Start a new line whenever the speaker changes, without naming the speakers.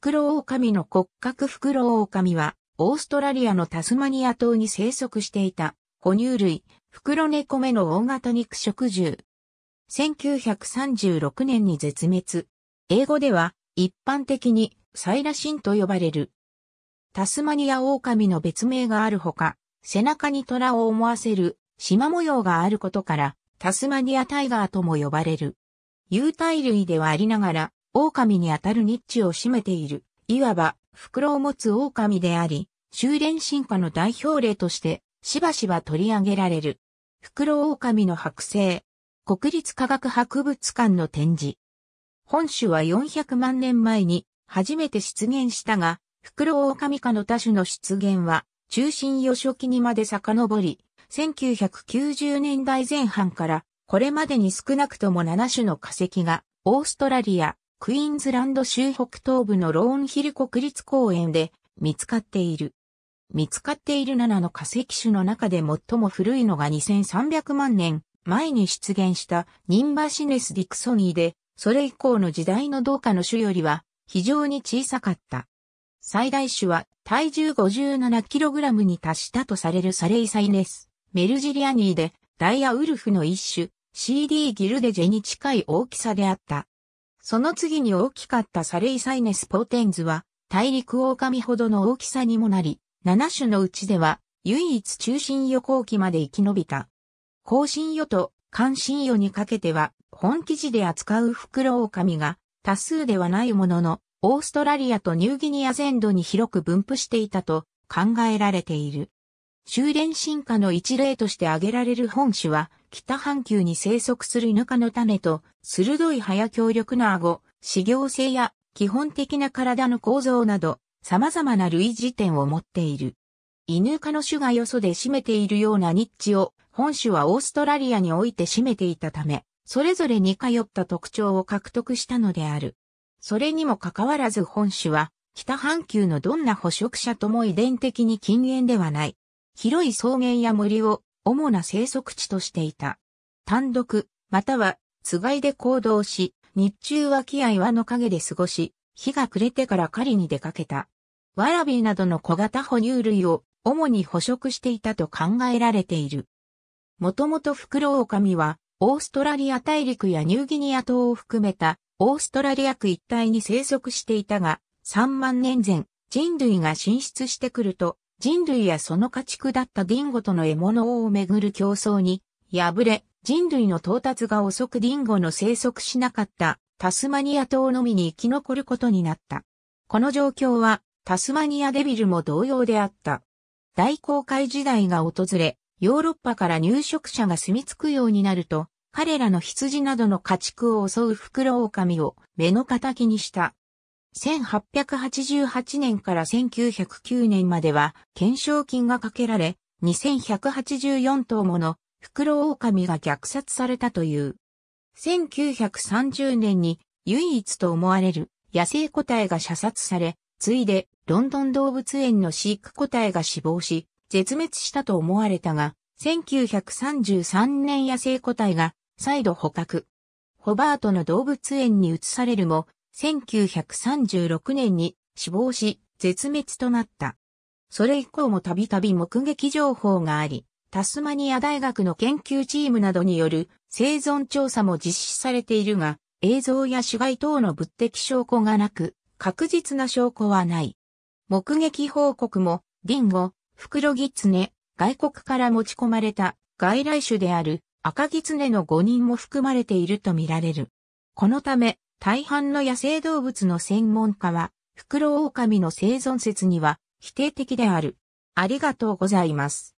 フクロオオカミの骨格フクロオオカミは、オーストラリアのタスマニア島に生息していた、哺乳類、フクロネコメの大型肉食獣。1936年に絶滅。英語では、一般的に、サイラシンと呼ばれる。タスマニアオオカミの別名があるほか、背中に虎を思わせる、縞模様があることから、タスマニアタイガーとも呼ばれる。有袋類ではありながら、狼にあたるニッチを占めている、いわば、袋を持つ狼であり、修練進化の代表例として、しばしば取り上げられる。袋狼の剥製。国立科学博物館の展示。本種は400万年前に初めて出現したが、袋狼科の多種の出現は、中心予初期にまで遡り、1990年代前半から、これまでに少なくとも7種の化石が、オーストラリア、クイーンズランド州北東部のローンヒル国立公園で見つかっている。見つかっている7の化石種の中で最も古いのが2300万年前に出現したニンバシネス・ディクソニーで、それ以降の時代の同化の種よりは非常に小さかった。最大種は体重 57kg に達したとされるサレイサイネス、メルジリアニーでダイヤウルフの一種 CD ギルデジェに近い大きさであった。その次に大きかったサレイサイネスポーテンズは、大陸狼ほどの大きさにもなり、7種のうちでは、唯一中心予行期まで生き延びた。後進予と関心予にかけては、本記事で扱う袋狼が多数ではないものの、オーストラリアとニューギニア全土に広く分布していたと考えられている。修練進化の一例として挙げられる本種は、北半球に生息するイヌ科の種と、鋭い葉や強力な顎、修行性や基本的な体の構造など、様々な類似点を持っている。イヌ科の種がよそで占めているようなニッチを、本種はオーストラリアにおいて占めていたため、それぞれ似通った特徴を獲得したのである。それにもかかわらず本種は、北半球のどんな捕食者とも遺伝的に禁煙ではない。広い草原や森を主な生息地としていた。単独、または、つがいで行動し、日中は木や岩の陰で過ごし、日が暮れてから狩りに出かけた。ワラビーなどの小型哺乳類を主に捕食していたと考えられている。もともとフクロオオカミは、オーストラリア大陸やニューギニア島を含めた、オーストラリア区一帯に生息していたが、3万年前、人類が進出してくると、人類やその家畜だったディンゴとの獲物をめぐる競争に、敗れ、人類の到達が遅くディンゴの生息しなかったタスマニア島のみに生き残ることになった。この状況はタスマニアデビルも同様であった。大航海時代が訪れ、ヨーロッパから入植者が住み着くようになると、彼らの羊などの家畜を襲うフクロオオカミを目の敵にした。1888年から1909年までは、懸賞金がかけられ、2184頭もの袋狼が虐殺されたという。1930年に唯一と思われる野生個体が射殺され、ついでロンドン動物園の飼育個体が死亡し、絶滅したと思われたが、1933年野生個体が再度捕獲。ホバートの動物園に移されるも、1936年に死亡し、絶滅となった。それ以降もたびたび目撃情報があり、タスマニア大学の研究チームなどによる生存調査も実施されているが、映像や死骸等の物的証拠がなく、確実な証拠はない。目撃報告も、リンゴ、フクロギツネ、外国から持ち込まれた外来種である赤ギツネの5人も含まれているとみられる。このため、大半の野生動物の専門家は、袋狼の生存説には否定的である。ありがとうございます。